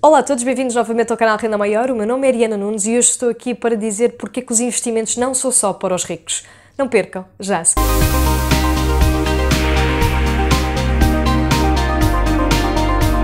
Olá a todos, bem-vindos novamente ao canal Renda Maior. O meu nome é Ariana Nunes e hoje estou aqui para dizer porque é que os investimentos não são só para os ricos. Não percam, já se.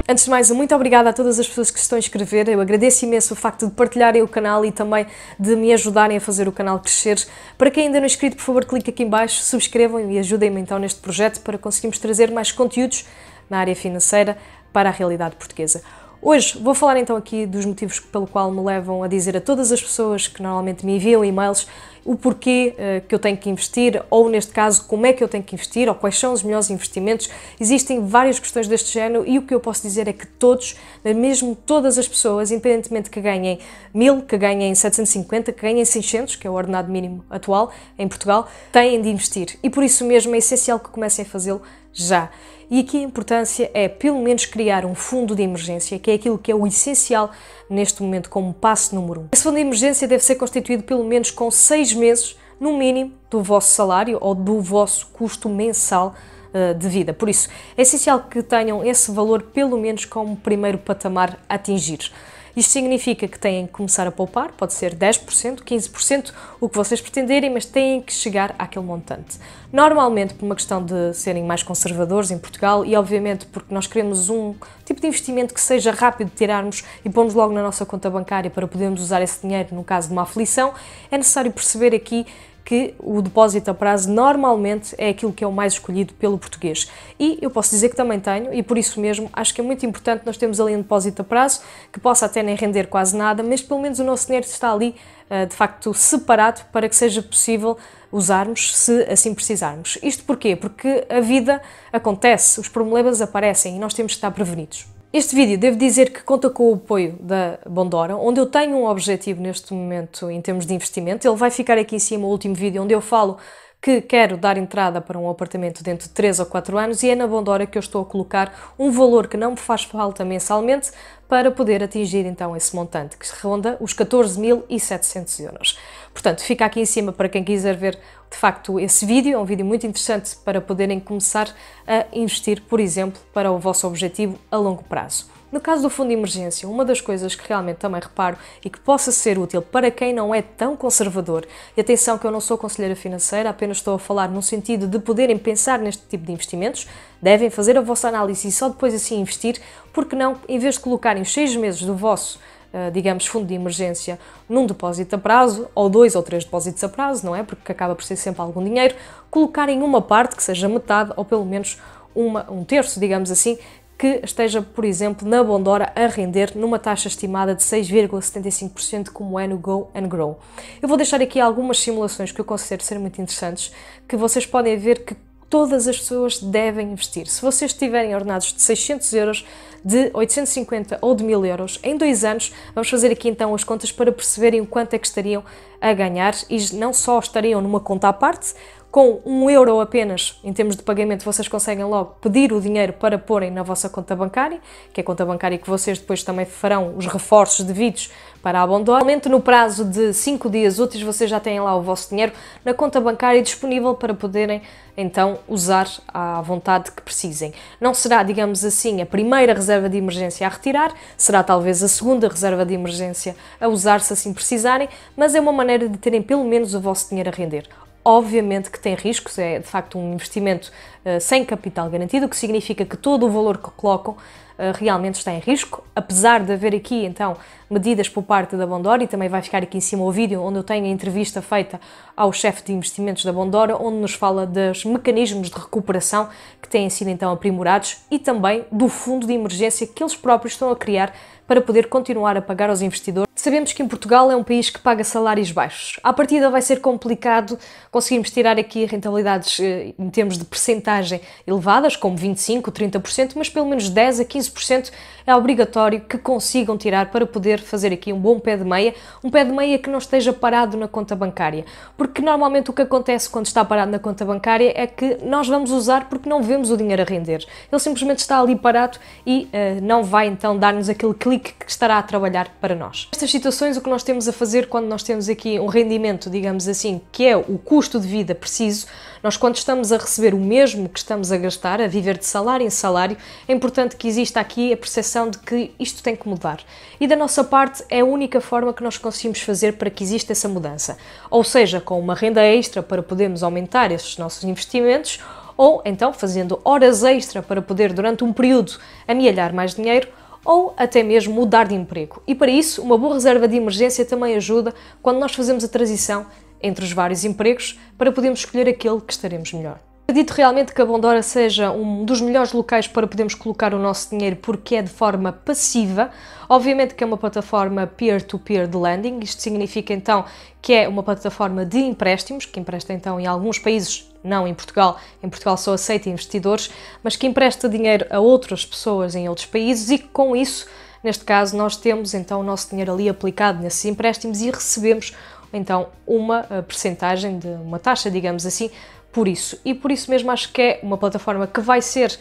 Antes de mais, muito obrigada a todas as pessoas que se estão a inscrever. Eu agradeço imenso o facto de partilharem o canal e também de me ajudarem a fazer o canal crescer. Para quem ainda não é inscrito, por favor, clique aqui em baixo, subscrevam e ajudem-me então neste projeto para conseguirmos trazer mais conteúdos na área financeira para a realidade portuguesa. Hoje vou falar então aqui dos motivos pelo qual me levam a dizer a todas as pessoas que normalmente me enviam e-mails o porquê uh, que eu tenho que investir, ou neste caso, como é que eu tenho que investir, ou quais são os melhores investimentos. Existem várias questões deste género e o que eu posso dizer é que todos, eh, mesmo todas as pessoas, independentemente que ganhem 1000, que ganhem 750, que ganhem 600, que é o ordenado mínimo atual em Portugal, têm de investir. E por isso mesmo é essencial que comecem a fazê-lo já. E aqui a importância é, pelo menos, criar um fundo de emergência, que é aquilo que é o essencial neste momento, como passo número um. Esse fundo de emergência deve ser constituído pelo menos com seis meses, no mínimo, do vosso salário ou do vosso custo mensal eh, de vida. Por isso, é essencial que tenham esse valor, pelo menos, como primeiro patamar a atingir. Isto significa que têm que começar a poupar, pode ser 10%, 15%, o que vocês pretenderem, mas têm que chegar àquele montante. Normalmente, por uma questão de serem mais conservadores em Portugal e, obviamente, porque nós queremos um tipo de investimento que seja rápido de tirarmos e pomos logo na nossa conta bancária para podermos usar esse dinheiro no caso de uma aflição, é necessário perceber aqui que o depósito a prazo normalmente é aquilo que é o mais escolhido pelo português. E eu posso dizer que também tenho, e por isso mesmo acho que é muito importante nós termos ali um depósito a prazo que possa até nem render quase nada, mas pelo menos o nosso dinheiro está ali eh, de facto separado para que seja possível usarmos se assim precisarmos. Isto porquê? Porque a vida acontece, os problemas aparecem e nós temos que estar prevenidos. Este vídeo devo dizer que conta com o apoio da Bondora, onde eu tenho um objetivo neste momento em termos de investimento. Ele vai ficar aqui em cima o último vídeo onde eu falo que quero dar entrada para um apartamento dentro de 3 ou 4 anos e é na Bondora que eu estou a colocar um valor que não me faz falta mensalmente para poder atingir então esse montante, que se ronda os 14.700 euros. Portanto, fica aqui em cima para quem quiser ver de facto esse vídeo, é um vídeo muito interessante para poderem começar a investir, por exemplo, para o vosso objetivo a longo prazo. No caso do fundo de emergência, uma das coisas que realmente também reparo e que possa ser útil para quem não é tão conservador, e atenção que eu não sou conselheira financeira, apenas estou a falar no sentido de poderem pensar neste tipo de investimentos, devem fazer a vossa análise e só depois assim investir, porque não, em vez de colocarem os seis meses do vosso eh, digamos, fundo de emergência num depósito a prazo, ou dois ou três depósitos a prazo, não é? Porque acaba por ser sempre algum dinheiro, colocar em uma parte, que seja metade ou pelo menos uma, um terço, digamos assim, que esteja, por exemplo, na Bondora a render numa taxa estimada de 6,75%, como é no Go and Grow. Eu vou deixar aqui algumas simulações que eu considero serem muito interessantes, que vocês podem ver que todas as pessoas devem investir. Se vocês tiverem ordenados de 600 euros, de 850 ou de 1000 euros em dois anos, vamos fazer aqui então as contas para perceberem o quanto é que estariam a ganhar e não só estariam numa conta à parte, com um euro apenas, em termos de pagamento, vocês conseguem logo pedir o dinheiro para porem na vossa conta bancária, que é a conta bancária que vocês depois também farão os reforços devidos para a Abondor. Normalmente, no prazo de 5 dias úteis, vocês já têm lá o vosso dinheiro na conta bancária disponível para poderem então usar à vontade que precisem. Não será, digamos assim, a primeira reserva de emergência a retirar, será talvez a segunda reserva de emergência a usar se assim precisarem, mas é uma maneira de terem pelo menos o vosso dinheiro a render obviamente que tem riscos, é de facto um investimento uh, sem capital garantido, o que significa que todo o valor que colocam eh, realmente está em risco, apesar de haver aqui então medidas por parte da Bondora e também vai ficar aqui em cima o vídeo onde eu tenho a entrevista feita ao chefe de investimentos da Bondora, onde nos fala dos mecanismos de recuperação que têm sido então aprimorados e também do fundo de emergência que eles próprios estão a criar para poder continuar a pagar aos investidores Sabemos que em Portugal é um país que paga salários baixos. À partida vai ser complicado conseguirmos tirar aqui rentabilidades eh, em termos de percentagem elevadas, como 25%, 30%, mas pelo menos 10% a 15% é obrigatório que consigam tirar para poder fazer aqui um bom pé de meia, um pé de meia que não esteja parado na conta bancária. Porque normalmente o que acontece quando está parado na conta bancária é que nós vamos usar porque não vemos o dinheiro a render. Ele simplesmente está ali parado e uh, não vai então dar-nos aquele clique que estará a trabalhar para nós. Estas situações, o que nós temos a fazer quando nós temos aqui um rendimento, digamos assim, que é o custo de vida preciso, nós quando estamos a receber o mesmo que estamos a gastar, a viver de salário em salário, é importante que exista aqui a percepção de que isto tem que mudar. E da nossa parte é a única forma que nós conseguimos fazer para que exista essa mudança. Ou seja, com uma renda extra para podermos aumentar esses nossos investimentos, ou então fazendo horas extra para poder, durante um período, amealhar mais dinheiro ou até mesmo mudar de emprego. E para isso, uma boa reserva de emergência também ajuda quando nós fazemos a transição entre os vários empregos para podermos escolher aquele que estaremos melhor. Acredito realmente que a Bondora seja um dos melhores locais para podermos colocar o nosso dinheiro porque é de forma passiva. Obviamente que é uma plataforma peer-to-peer de lending, isto significa então que é uma plataforma de empréstimos, que empresta então em alguns países não em Portugal, em Portugal só aceita investidores, mas que empresta dinheiro a outras pessoas em outros países e com isso, neste caso, nós temos então o nosso dinheiro ali aplicado nesses empréstimos e recebemos então uma eh, percentagem de uma taxa, digamos assim, por isso. E por isso mesmo acho que é uma plataforma que vai ser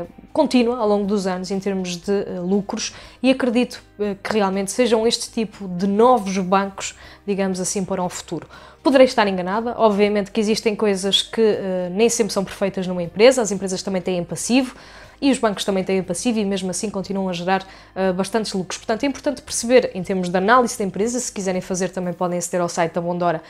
uh, contínua ao longo dos anos em termos de uh, lucros e acredito uh, que realmente sejam este tipo de novos bancos, digamos assim, para o um futuro. Poderei estar enganada, obviamente que existem coisas que nem sempre são perfeitas numa empresa, as empresas também têm passivo, e os bancos também têm passivo e mesmo assim continuam a gerar uh, bastantes lucros. Portanto, é importante perceber, em termos de análise da empresa, se quiserem fazer também podem aceder ao site da Bondora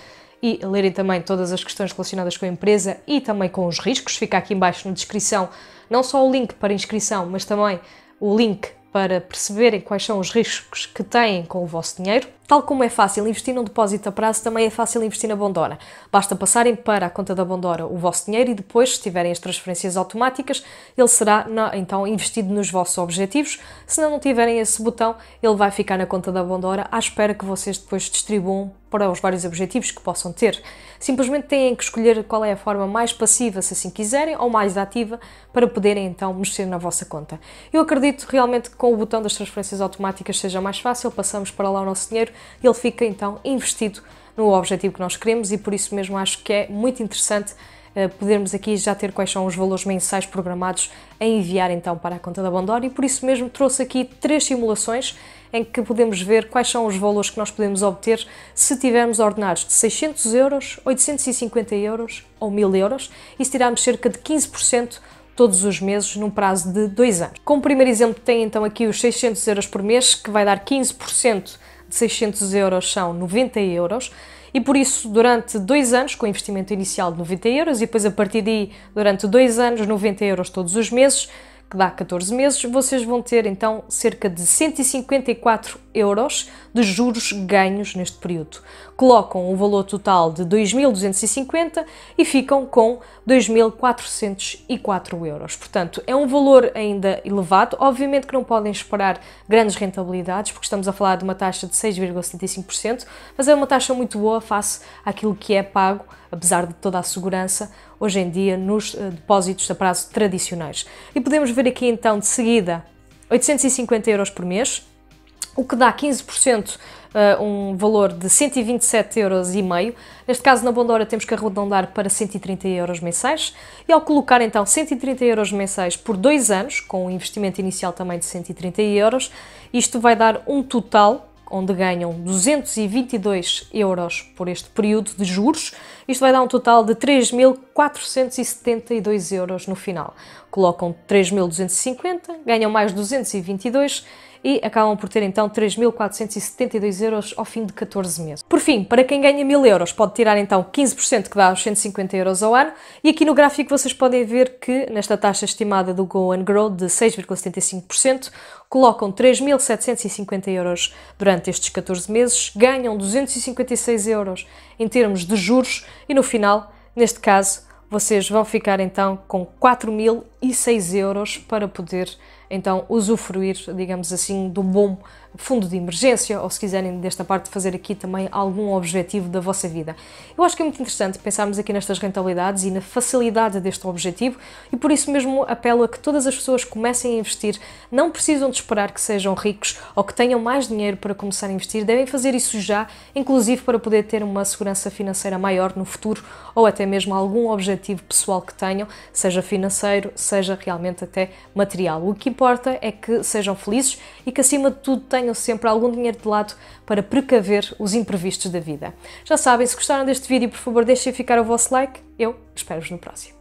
e lerem também todas as questões relacionadas com a empresa e também com os riscos. Fica aqui embaixo na descrição não só o link para inscrição, mas também o link para perceberem quais são os riscos que têm com o vosso dinheiro. Tal como é fácil investir num depósito a prazo, também é fácil investir na Bondora. Basta passarem para a conta da Bondora o vosso dinheiro e depois, se tiverem as transferências automáticas, ele será então investido nos vossos objetivos. Se não tiverem esse botão, ele vai ficar na conta da Bondora à espera que vocês depois distribuam para os vários objetivos que possam ter. Simplesmente têm que escolher qual é a forma mais passiva, se assim quiserem, ou mais ativa, para poderem então mexer na vossa conta. Eu acredito realmente que com o botão das transferências automáticas seja mais fácil, passamos para lá o nosso dinheiro e ele fica então investido no objetivo que nós queremos e por isso mesmo acho que é muito interessante eh, podermos aqui já ter quais são os valores mensais programados a enviar então para a conta da Bandora e por isso mesmo trouxe aqui três simulações em que podemos ver quais são os valores que nós podemos obter se tivermos ordenados de 600 euros, 850 euros ou 1000 euros e se tirarmos cerca de 15% todos os meses num prazo de dois anos. Como primeiro exemplo tem então aqui os 600 euros por mês, que vai dar 15% de 600 euros são 90 euros e por isso durante dois anos com investimento inicial de 90 euros e depois a partir daí durante dois anos 90 euros todos os meses que dá 14 meses, vocês vão ter então cerca de 154 euros de juros ganhos neste período. Colocam um valor total de 2.250 e ficam com 2.404 euros. Portanto, é um valor ainda elevado. Obviamente que não podem esperar grandes rentabilidades, porque estamos a falar de uma taxa de 6,75%, mas é uma taxa muito boa face àquilo que é pago, apesar de toda a segurança, hoje em dia nos eh, depósitos a prazo tradicionais. E podemos ver aqui então de seguida 850 euros por mês, o que dá 15% uh, eh, um valor de 127,5 euros. Neste caso, na Bondora, temos que arredondar para 130 euros mensais. E ao colocar então 130 euros mensais por dois anos, com um investimento inicial também de 130 euros, isto vai dar um total onde ganham 222 euros por este período de juros. Isto vai dar um total de 3.472 euros no final. Colocam 3.250, ganham mais 222 e acabam por ter então 3.472 euros ao fim de 14 meses. Por fim, para quem ganha 1.000 euros pode tirar então 15% que dá os 150 euros ao ano e aqui no gráfico vocês podem ver que nesta taxa estimada do Go and Grow de 6,75%, colocam 3.750 euros durante estes 14 meses, ganham 256 euros em termos de juros e no final, neste caso, vocês vão ficar então com 4.006 euros para poder então usufruir, digamos assim, do bom fundo de emergência, ou se quiserem desta parte fazer aqui também algum objetivo da vossa vida. Eu acho que é muito interessante pensarmos aqui nestas rentabilidades e na facilidade deste objetivo e por isso mesmo apelo a que todas as pessoas comecem a investir. Não precisam de esperar que sejam ricos ou que tenham mais dinheiro para começar a investir, devem fazer isso já, inclusive para poder ter uma segurança financeira maior no futuro ou até mesmo algum objetivo pessoal que tenham, seja financeiro, seja realmente até material. O que importa é que sejam felizes e que acima de tudo tenham tenham sempre algum dinheiro de lado para precaver os imprevistos da vida. Já sabem, se gostaram deste vídeo, por favor, deixem ficar o vosso like. Eu espero-vos no próximo.